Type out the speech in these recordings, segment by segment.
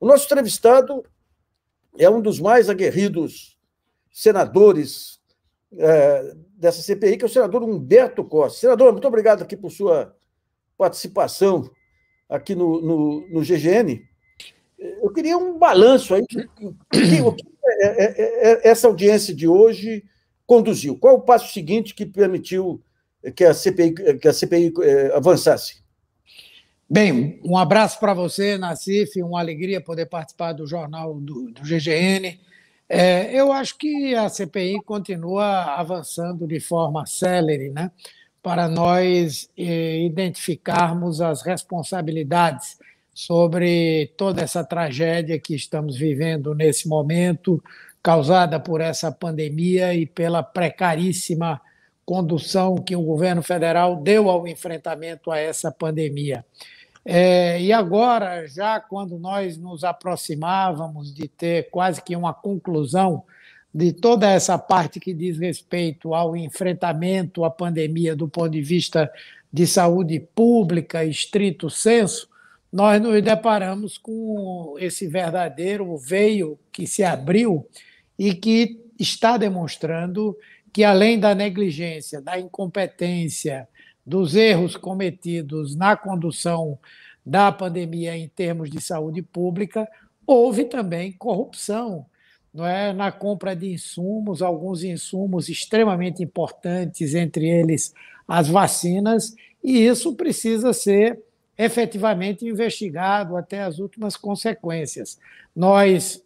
O nosso entrevistado é um dos mais aguerridos senadores é, dessa CPI, que é o senador Humberto Costa. Senador, muito obrigado aqui por sua participação aqui no, no, no GGN. Eu queria um balanço aí de o que é, é, é, essa audiência de hoje conduziu. Qual o passo seguinte que permitiu que a CPI, que a CPI avançasse? Bem, um abraço para você, Nacife, uma alegria poder participar do jornal do, do GGN. É, eu acho que a CPI continua avançando de forma célere, né? Para nós eh, identificarmos as responsabilidades sobre toda essa tragédia que estamos vivendo nesse momento, causada por essa pandemia e pela precaríssima condução que o governo federal deu ao enfrentamento a essa pandemia. É, e agora, já quando nós nos aproximávamos de ter quase que uma conclusão de toda essa parte que diz respeito ao enfrentamento à pandemia do ponto de vista de saúde pública, estrito senso, nós nos deparamos com esse verdadeiro veio que se abriu e que está demonstrando que além da negligência, da incompetência, dos erros cometidos na condução da pandemia em termos de saúde pública, houve também corrupção não é? na compra de insumos, alguns insumos extremamente importantes, entre eles as vacinas, e isso precisa ser efetivamente investigado até as últimas consequências. Nós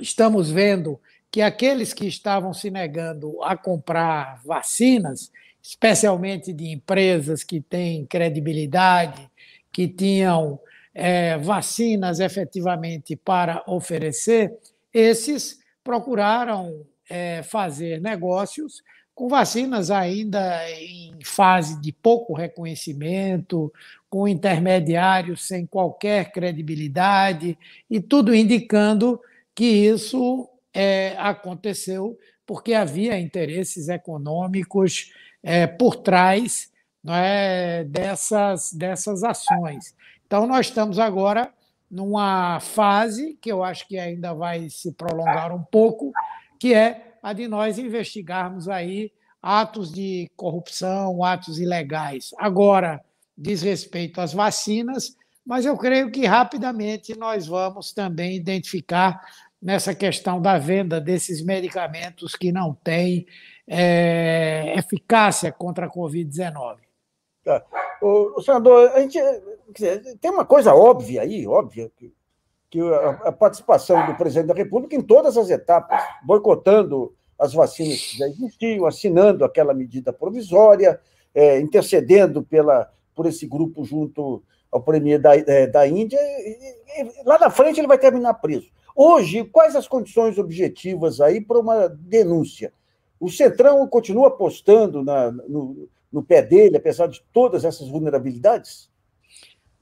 estamos vendo que aqueles que estavam se negando a comprar vacinas, especialmente de empresas que têm credibilidade, que tinham é, vacinas efetivamente para oferecer, esses procuraram é, fazer negócios com vacinas ainda em fase de pouco reconhecimento, com intermediários sem qualquer credibilidade, e tudo indicando que isso é, aconteceu porque havia interesses econômicos é, por trás é, dessas, dessas ações. Então, nós estamos agora numa fase que eu acho que ainda vai se prolongar um pouco, que é a de nós investigarmos aí atos de corrupção, atos ilegais. Agora, diz respeito às vacinas, mas eu creio que rapidamente nós vamos também identificar nessa questão da venda desses medicamentos que não têm é, eficácia contra a Covid-19. Tá. O, senador, a gente, dizer, tem uma coisa óbvia aí, óbvia, que, que a, a, participação do presidente da República em todas as etapas, boicotando as vacinas que já existiam, assinando aquela medida provisória, é, intercedendo pela, por esse grupo junto ao premier da, é, da Índia, e, e, lá na frente ele vai terminar preso. Hoje, quais as condições objetivas aí para uma denúncia? O Centrão continua apostando na, no, no, pé dele, apesar de todas essas vulnerabilidades?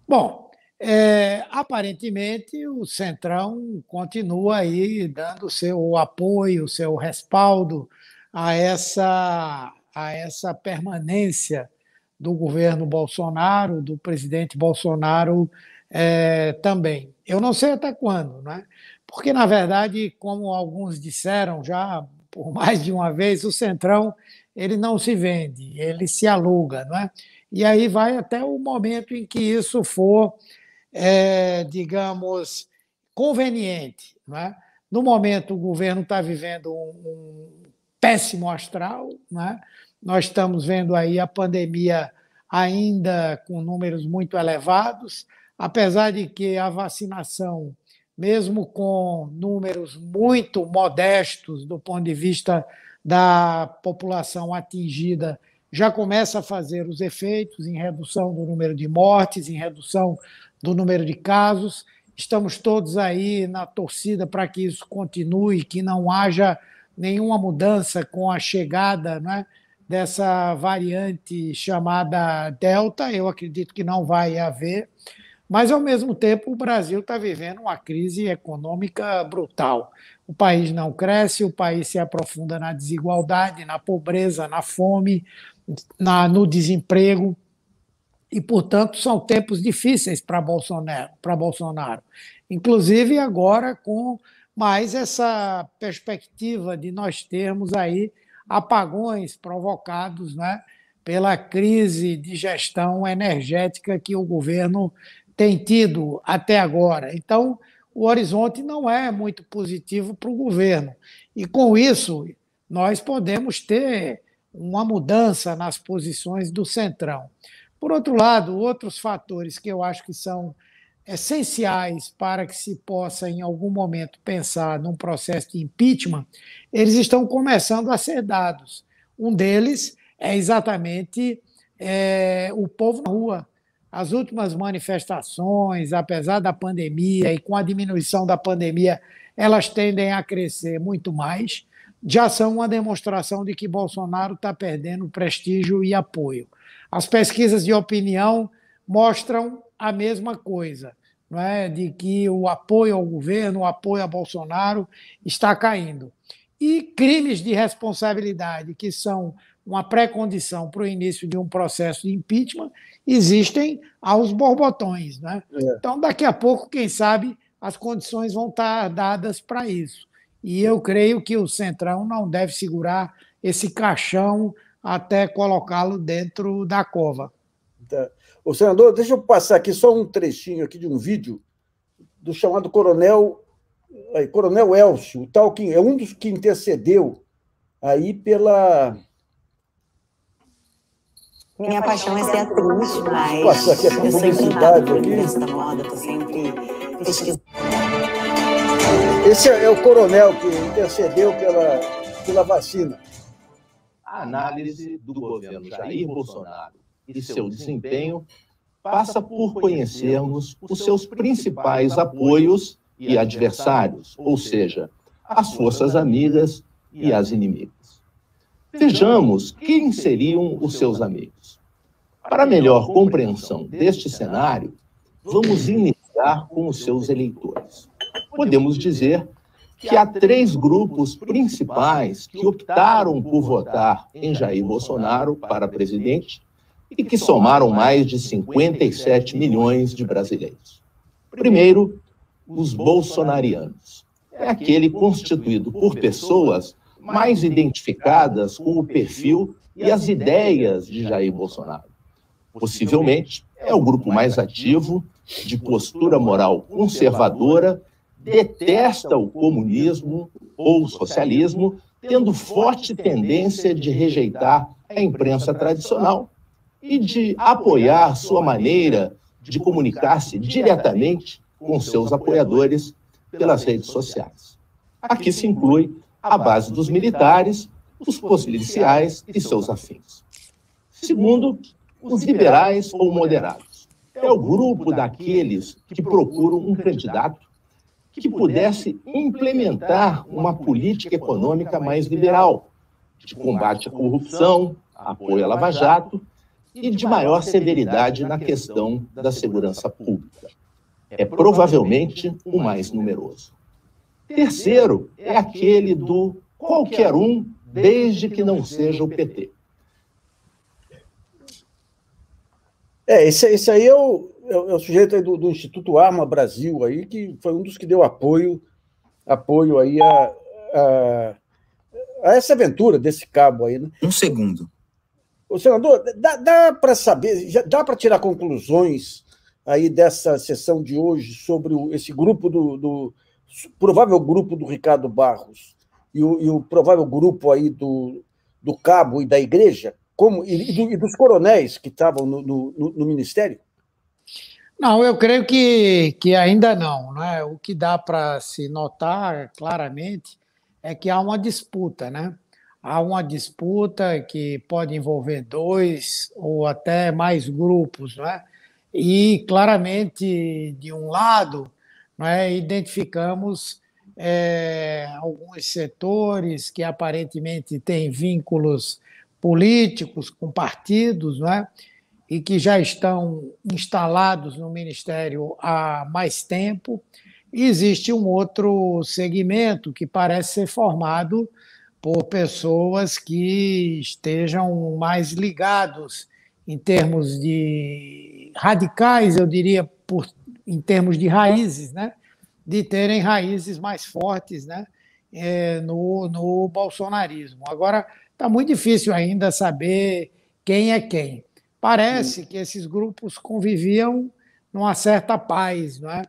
Bom, é, aparentemente o Centrão continua aí dando seu apoio, seu respaldo a essa, a essa permanência do governo Bolsonaro, do presidente Bolsonaro é, também. Eu não sei até quando, né? porque, na verdade, como alguns disseram já por mais de uma vez, o Centrão ele não se vende, ele se aluga. Não é? E aí vai até o momento em que isso for, é, digamos, conveniente. Não é? No momento, o governo está vivendo um, um péssimo astral. Não é? Nós estamos vendo aí a pandemia ainda com números muito elevados, apesar de que a vacinação mesmo com números muito modestos do ponto de vista da população atingida, já começa a fazer os efeitos em redução do número de mortes, em redução do número de casos. Estamos todos aí na torcida para que isso continue, que não haja nenhuma mudança com a chegada né, dessa variante chamada Delta. Eu acredito que não vai haver. Mas, ao mesmo tempo, o Brasil está vivendo uma crise econômica brutal. O país não cresce, o país se aprofunda na desigualdade, na pobreza, na fome, na, no desemprego. E, portanto, são tempos difíceis para Bolsonaro, Bolsonaro. Inclusive agora com mais essa perspectiva de nós termos aí apagões provocados né, pela crise de gestão energética que o governo tem tido até agora. Então, o horizonte não é muito positivo para o governo. E com isso, nós podemos ter uma mudança nas posições do Centrão. Por outro lado, outros fatores que eu acho que são essenciais para que se possa, em algum momento, pensar num processo de impeachment, eles estão começando a ser dados. Um deles é exatamente é, o povo na rua, as últimas manifestações, apesar da pandemia e com a diminuição da pandemia, elas tendem a crescer muito mais, já são uma demonstração de que Bolsonaro está perdendo prestígio e apoio. As pesquisas de opinião mostram a mesma coisa, não é? de que o apoio ao governo, o apoio a Bolsonaro está caindo. E crimes de responsabilidade, que são uma pré-condição para o início de um processo de impeachment, existem aos borbotões. Né? É. Então, daqui a pouco, quem sabe, as condições vão estar tá dadas para isso. E eu creio que o Centrão não deve segurar esse caixão até colocá-lo dentro da cova. O tá. senador, deixa eu passar aqui só um trechinho aqui de um vídeo do chamado Coronel Coronel Elcio, o tal que é um dos que intercedeu aí pela minha é paixão é ser atriz, mas Nossa, aqui é eu sou empreitada pelo universo da moda, estou sempre pesquisando. Esse é o coronel que intercedeu pela, pela vacina. A análise do governo Jair Bolsonaro e seu desempenho passa por conhecermos os seus principais apoios e adversários, ou seja, as forças amigas e as inimigas. Vejamos quem seriam os seus amigos. Para melhor compreensão deste cenário, vamos iniciar com os seus eleitores. Podemos dizer que há três grupos principais que optaram por votar em Jair Bolsonaro para presidente e que somaram mais de 57 milhões de brasileiros. Primeiro, os bolsonarianos. É aquele constituído por pessoas mais identificadas com o perfil e as ideias de Jair Bolsonaro possivelmente é o grupo mais ativo, de postura moral conservadora, detesta o comunismo ou o socialismo, tendo forte tendência de rejeitar a imprensa tradicional e de apoiar sua maneira de comunicar-se diretamente com seus apoiadores pelas redes sociais. Aqui se inclui a base dos militares, os policiais e seus afins. Segundo, os liberais ou moderados. É o grupo daqueles que procuram um candidato que pudesse implementar uma política econômica mais liberal, de combate à corrupção, apoio à Lava Jato e de maior severidade na questão da segurança pública. É provavelmente o mais numeroso. Terceiro é aquele do qualquer um, desde que não seja o PT. É, esse, esse aí é o, é o é sujeito do, do, Instituto Arma Brasil aí, que foi um dos que deu apoio, apoio aí a, a, a essa aventura desse cabo aí, né? Um segundo. O senador, dá, dá para saber, já dá para tirar conclusões aí dessa sessão de hoje sobre o, esse grupo do, do, provável grupo do Ricardo Barros e o, e o provável grupo aí do, do cabo e da igreja? como e, do, e dos coronéis que estavam no, no, no, ministério? Não, eu creio que, que ainda não. Né? O que dá para se notar claramente é que há uma disputa, né? Há uma disputa que pode envolver dois ou até mais grupos, né? E claramente, de um lado, né, identificamos é, alguns setores que aparentemente têm vínculos políticos, com partidos, né? e que já estão instalados no Ministério há mais tempo. E existe um outro segmento que parece ser formado por pessoas que estejam mais ligados em termos de radicais, eu diria, por, em termos de raízes, né? de terem raízes mais fortes né? É, no, no bolsonarismo. Agora, está muito difícil ainda saber quem é quem. Parece Sim. Hum. que esses grupos conviviam numa certa paz, não é?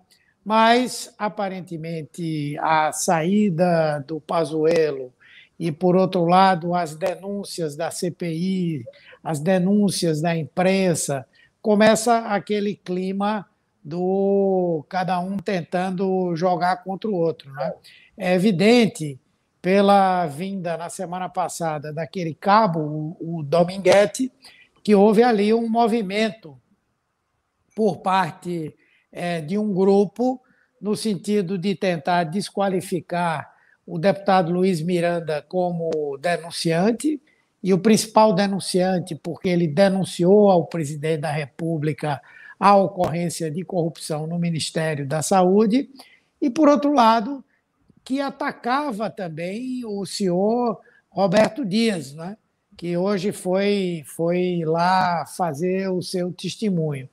Mas, aparentemente, a saída do Pazuello e, por outro lado, as denúncias da CPI, as denúncias da imprensa, começa aquele clima do cada um tentando jogar contra o outro. É? é evidente pela vinda na semana passada daquele cabo, o, o Dominguete, que houve ali um movimento por parte é, de um grupo no sentido de tentar desqualificar o deputado Luiz Miranda como denunciante, e o principal denunciante, porque ele denunciou ao presidente da República a ocorrência de corrupção no Ministério da Saúde, e, por outro lado, que atacava também o senhor Roberto Dias, né? que hoje foi, foi lá fazer o seu testemunho.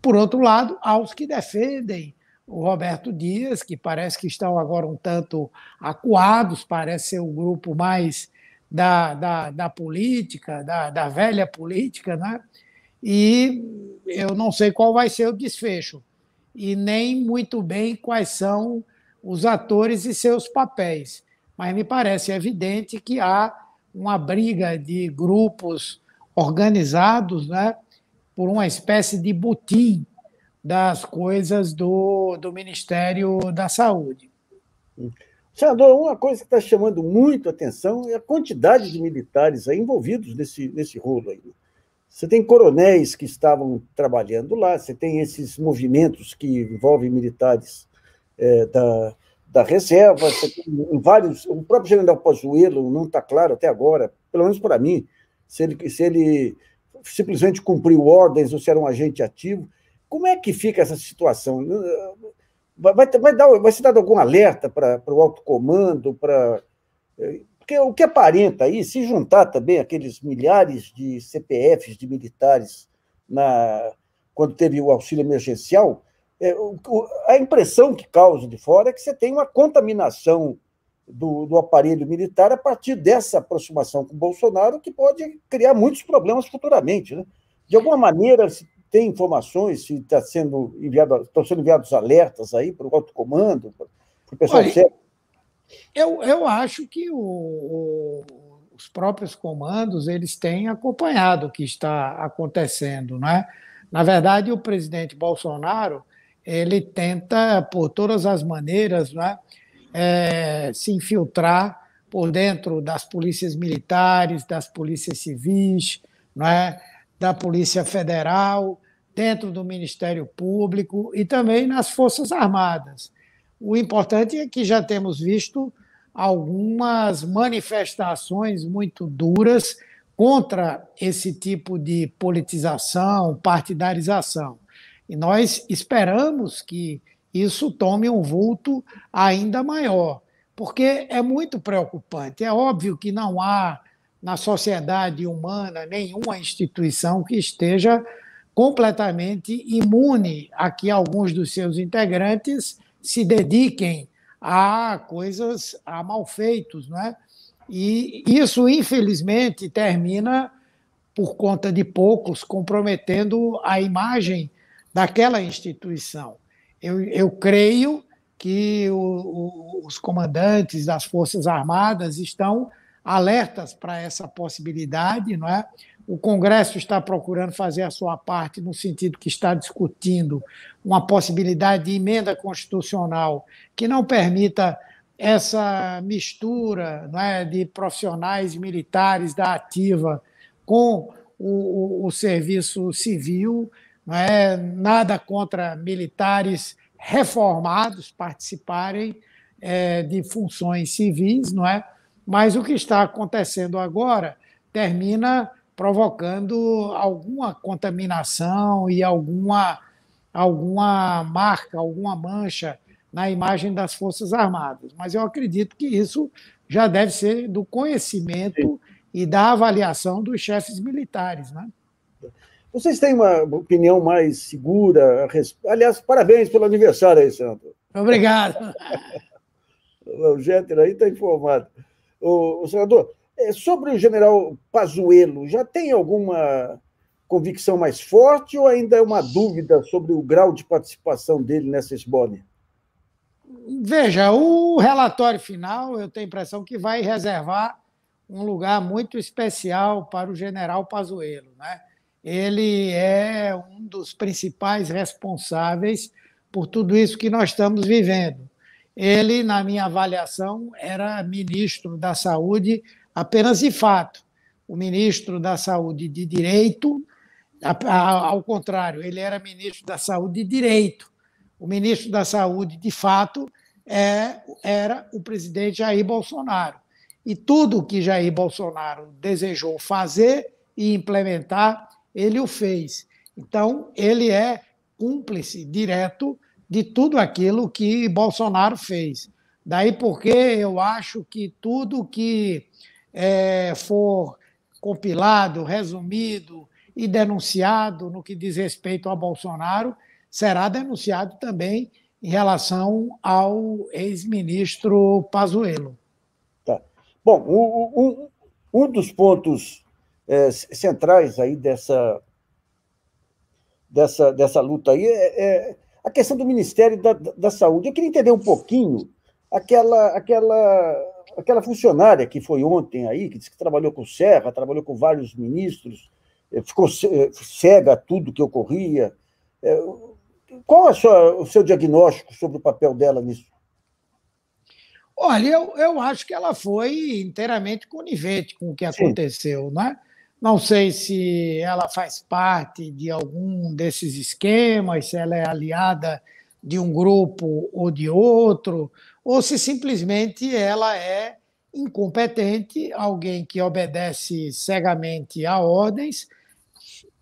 por outro lado, há os que defendem o Roberto Dias, que parece que estão agora um tanto acuados, parece ser o grupo mais da, da, da política, da, da velha política, né? e eu não sei qual vai ser o desfecho, e nem muito bem quais são os atores e seus papéis. Mas me parece evidente que há uma briga de grupos organizados né, por uma espécie de botim das coisas do, do Ministério da Saúde. Senador, uma coisa que está chamando muito a atenção é a quantidade de militares envolvidos nesse, nesse rolo aí. Você tem coronéis que estavam trabalhando lá, você tem esses movimentos que envolvem militares é, da, da reserva, vários. O próprio general Pozuelo não está claro até agora, pelo menos para mim, se ele, se ele simplesmente cumpriu ordens ou se era um agente ativo. Como é que fica essa situação? Vai, vai, vai, dar, vai ser dado algum alerta para o alto comando? Pra, é, porque o que aparenta aí, se juntar também aqueles milhares de CPFs de militares na, quando teve o auxílio emergencial, é, o, a impressão que causa de fora é que você tem uma contaminação do, do, aparelho militar a partir dessa aproximação com Bolsonaro, que pode criar muitos problemas futuramente. Né? De alguma maneira, se tem informações, se tá sendo enviado, estão sendo enviados alertas aí para o alto comando, para o pessoal Olha, Eu, eu acho que o, o, os próprios comandos eles têm acompanhado o que está acontecendo. Né? Na verdade, o presidente Bolsonaro ele tenta, por todas as maneiras, né, é, se infiltrar por dentro das polícias militares, das polícias civis, né, da Polícia Federal, dentro do Ministério Público e também nas Forças Armadas. O importante é que já temos visto algumas manifestações muito duras contra esse tipo de politização, partidarização. E nós esperamos que isso tome um vulto ainda maior, porque é muito preocupante. É óbvio que não há na sociedade humana nenhuma instituição que esteja completamente imune a que alguns dos seus integrantes se dediquem a coisas, a malfeitos, não é? E isso, infelizmente, termina, por conta de poucos, comprometendo a imagem daquela instituição. Eu, eu creio que o, o, os comandantes das Forças Armadas estão alertas para essa possibilidade, não é? O Congresso está procurando fazer a sua parte no sentido que está discutindo uma possibilidade de emenda constitucional que não permita essa mistura não é, de profissionais militares da ativa com o, o, o serviço civil não é nada contra militares reformados participarem é, de funções civis, não é? Mas o que está acontecendo agora termina provocando alguma contaminação e alguma, alguma marca, alguma mancha na imagem das Forças Armadas. Mas eu acredito que isso já deve ser do conhecimento e da avaliação dos chefes militares. Né? Vocês têm uma opinião mais segura? Aliás, parabéns pelo aniversário aí, Sandro. Obrigado. o Jeter aí está informado. O, o senador, é, sobre o general Pazuello, já tem alguma convicção mais forte ou ainda é uma dúvida sobre o grau de participação dele nessa esbórnia? Veja, o relatório final, eu tenho a impressão que vai reservar um lugar muito especial para o general Pazuello, né? ele é um dos principais responsáveis por tudo isso que nós estamos vivendo. Ele, na minha avaliação, era ministro da Saúde apenas de fato, o ministro da Saúde de Direito, ao contrário, ele era ministro da Saúde de Direito. O ministro da Saúde, de fato, é, era o presidente Jair Bolsonaro. E tudo o que Jair Bolsonaro desejou fazer e implementar ele o fez. Então, ele é cúmplice direto de tudo aquilo que Bolsonaro fez. Daí porque eu acho que tudo que é, for compilado, resumido e denunciado no que diz respeito a Bolsonaro será denunciado também em relação ao ex-ministro Pazuello. Tá. Bom, um, um, um dos pontos é, centrais aí dessa, dessa, dessa luta aí é, é a questão do Ministério da, da Saúde. Eu queria entender um pouquinho aquela, aquela, aquela funcionária que foi ontem aí, que disse que trabalhou com o Serra, trabalhou com vários ministros, é, ficou é, cega a tudo que ocorria. É, qual é sua, o seu diagnóstico sobre o papel dela nisso? Olha, eu, eu acho que ela foi inteiramente conivente com o que aconteceu, Sim. né? Não sei se ela faz parte de algum desses esquemas, se ela é aliada de um grupo ou de outro, ou se simplesmente ela é incompetente, alguém que obedece cegamente a ordens.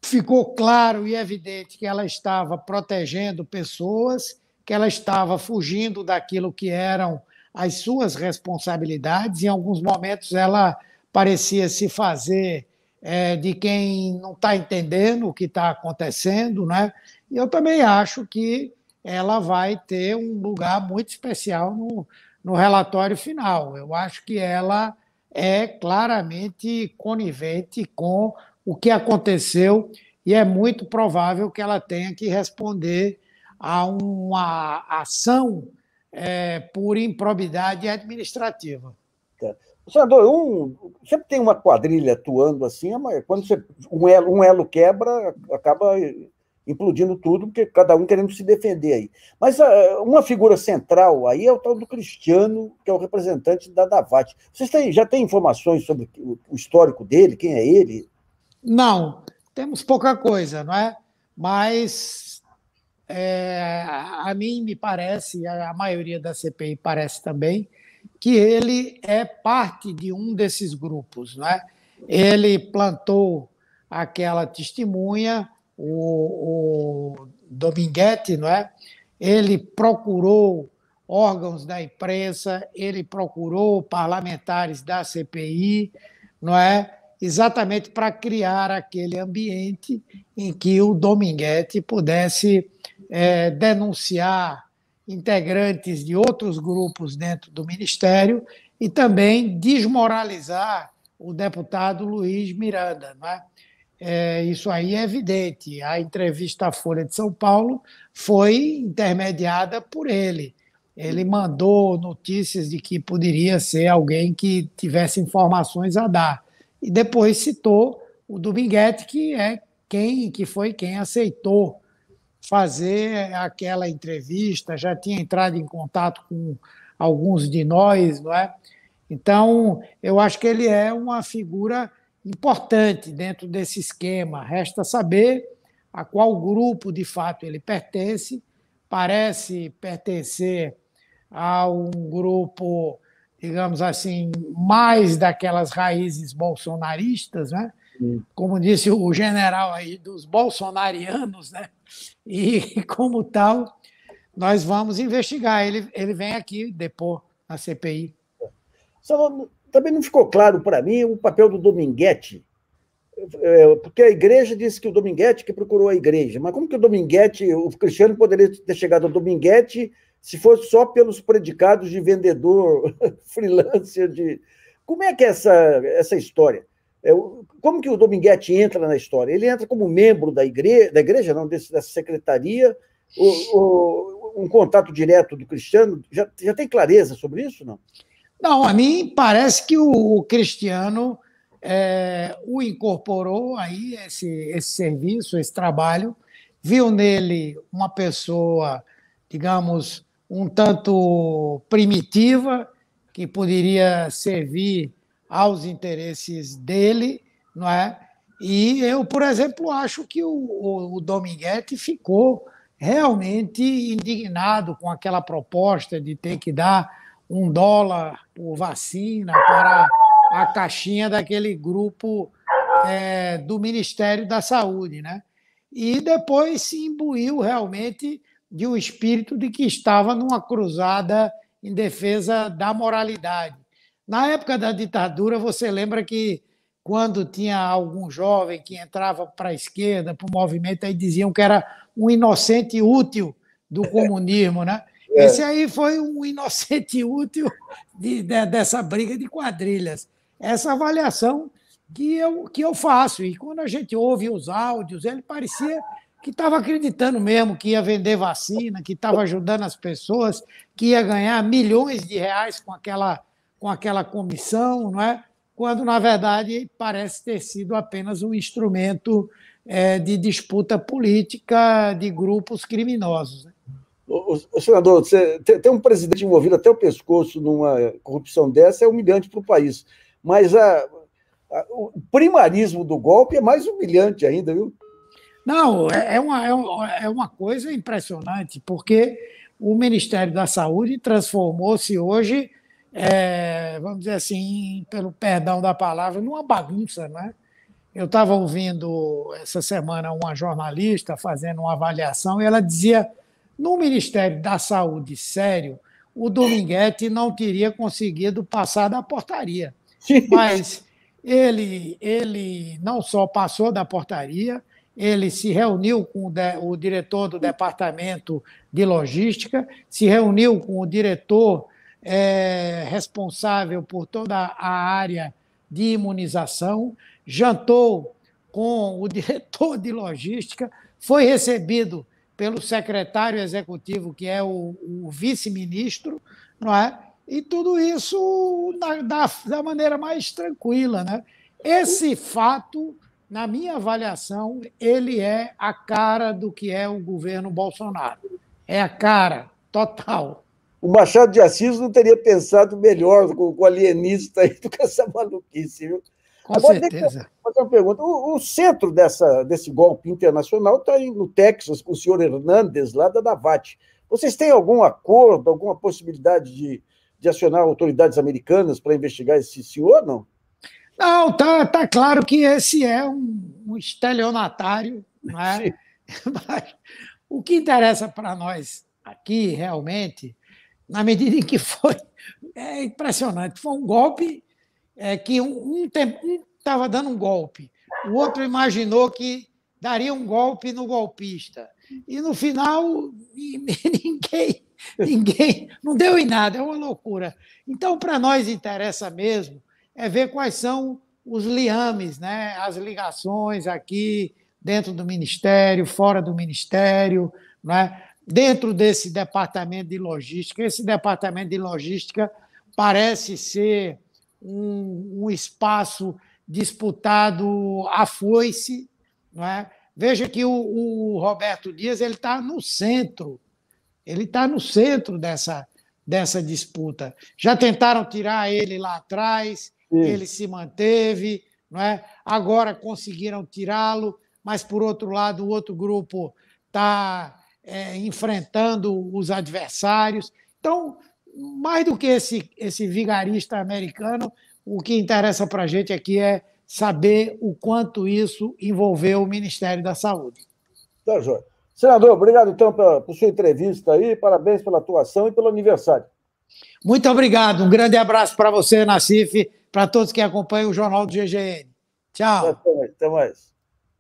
Ficou claro e evidente que ela estava protegendo pessoas, que ela estava fugindo daquilo que eram as suas responsabilidades. Em alguns momentos, ela parecia se fazer é, de quem não está entendendo o que está acontecendo, né? E eu também acho que ela vai ter um lugar muito especial no, no relatório final. Eu acho que ela é claramente conivente com o que aconteceu e é muito provável que ela tenha que responder a uma ação é, por improbidade administrativa. Senador, um, sempre tem uma quadrilha atuando assim, é quando você, um, elo, um elo quebra, acaba implodindo tudo, porque cada um querendo se defender aí. Mas uh, uma figura central aí é o tal do Cristiano, que é o representante da Davat. Vocês têm, já têm informações sobre o, histórico dele, quem é ele? Não, temos pouca coisa, não é? Mas é, a mim me parece, a maioria da CPI parece também, que ele é parte de um desses grupos. Né? Ele plantou aquela testemunha, o, o Dominguete, não é? ele procurou órgãos da imprensa, ele procurou parlamentares da CPI, não é? Exatamente para criar aquele ambiente em que o Dominguete pudesse é, denunciar integrantes de outros grupos dentro do Ministério e também desmoralizar o deputado Luiz Miranda. É? é, isso aí é evidente. A entrevista à Folha de São Paulo foi intermediada por ele. Ele mandou notícias de que poderia ser alguém que tivesse informações a dar. E depois citou o Dominguete, que é quem que foi quem aceitou fazer aquela entrevista, já tinha entrado em contato com alguns de nós, não é? Então, eu acho que ele é uma figura importante dentro desse esquema. Resta saber a qual grupo de fato ele pertence. Parece pertencer a um grupo, digamos assim, mais daquelas raízes bolsonaristas, né? Como disse o general aí dos bolsonarianos, né? e, como tal, nós vamos investigar. Ele, ele vem aqui depor na CPI. Só, também não ficou claro para mim o papel do Dominguete, é, é, porque a igreja disse que o Dominguete que procurou a igreja, mas como que o Dominguete, o Cristiano poderia ter chegado ao Dominguete se fosse só pelos predicados de vendedor freelancer de como é que é essa essa história? É, como que o Dominguete entra na história? Ele entra como membro da igreja, da igreja não, desse, dessa secretaria, o, o, um contato direto do Cristiano? Já, já tem clareza sobre isso, não? Não, a mim parece que o, o Cristiano é, o incorporou aí, esse, esse serviço, esse trabalho, viu nele uma pessoa, digamos, um tanto primitiva, que poderia servir aos interesses dele, não é? E eu, por exemplo, acho que o, o, o Dominguete ficou realmente indignado com aquela proposta de ter que dar um dólar por vacina para a caixinha daquele grupo é, do Ministério da Saúde, né? E depois se imbuiu realmente de um espírito de que estava numa cruzada em defesa da moralidade. Na época da ditadura, você lembra que quando tinha algum jovem que entrava para a esquerda, para o movimento, aí diziam que era um inocente útil do comunismo, né? É. Esse aí foi um inocente útil de, de, dessa briga de quadrilhas. Essa avaliação que eu, que eu faço. E quando a gente ouve os áudios, ele parecia que estava acreditando mesmo que ia vender vacina, que estava ajudando as pessoas, que ia ganhar milhões de reais com aquela com aquela comissão, não é? quando, na verdade, parece ter sido apenas um instrumento é, de disputa política de grupos criminosos. Né? O, o, senador, você, ter um presidente envolvido até o pescoço numa corrupção dessa é humilhante para o país. Mas a, a, o primarismo do golpe é mais humilhante ainda, viu? Não, é, é uma, é, é uma coisa impressionante, porque o Ministério da Saúde transformou-se hoje é, vamos dizer assim, pelo perdão da palavra, numa bagunça, né? Eu estava ouvindo essa semana uma jornalista fazendo uma avaliação e ela dizia: no Ministério da Saúde, sério, o Dominguete não teria conseguido passar da portaria. Mas ele, ele não só passou da portaria, ele se reuniu com o diretor do departamento de logística, se reuniu com o diretor é responsável por toda a área de imunização, jantou com o diretor de logística, foi recebido pelo secretário executivo, que é o, o vice-ministro, não é? E tudo isso da, da, da maneira mais tranquila, né? Esse fato, na minha avaliação, ele é a cara do que é o governo Bolsonaro. É a cara total o Machado de Assis não teria pensado melhor com o alienista aí do que essa maluquice, viu? Com Agora, certeza. Deixa fazer uma pergunta. O, o, centro dessa, desse golpe internacional está no Texas, com o senhor Hernandes, lá da Davate. Vocês têm algum acordo, alguma possibilidade de, de acionar autoridades americanas para investigar esse senhor, não? Não, tá, tá claro que esse é um, um estelionatário, é? Mas, o que interessa para nós aqui realmente na medida em que foi é impressionante. Foi um golpe é, que um estava um um dando um golpe, o outro imaginou que daria um golpe no golpista. E no final, ninguém, ninguém, não deu em nada, é uma loucura. Então, para nós interessa mesmo é ver quais são os liames, né? as ligações aqui dentro do Ministério, fora do Ministério, né? dentro desse departamento de logística. Esse departamento de logística parece ser um, um espaço disputado à foice. Não é? Veja que o, o Roberto Dias ele está no centro, ele está no centro dessa, dessa disputa. Já tentaram tirar ele lá atrás, Sim. ele se manteve, não é? Agora conseguiram tirá-lo, mas por outro lado o outro grupo está é, enfrentando os adversários. Então, mais do que esse, esse vigarista americano, o que interessa para a gente aqui é saber o quanto isso envolveu o Ministério da Saúde. Tá, Jorge. Senador, obrigado então pela, por sua entrevista aí, parabéns pela atuação e pelo aniversário. Muito obrigado, um grande abraço para você, Nacife, para todos que acompanham o Jornal do GGN. Tchau. Até mais. Até mais.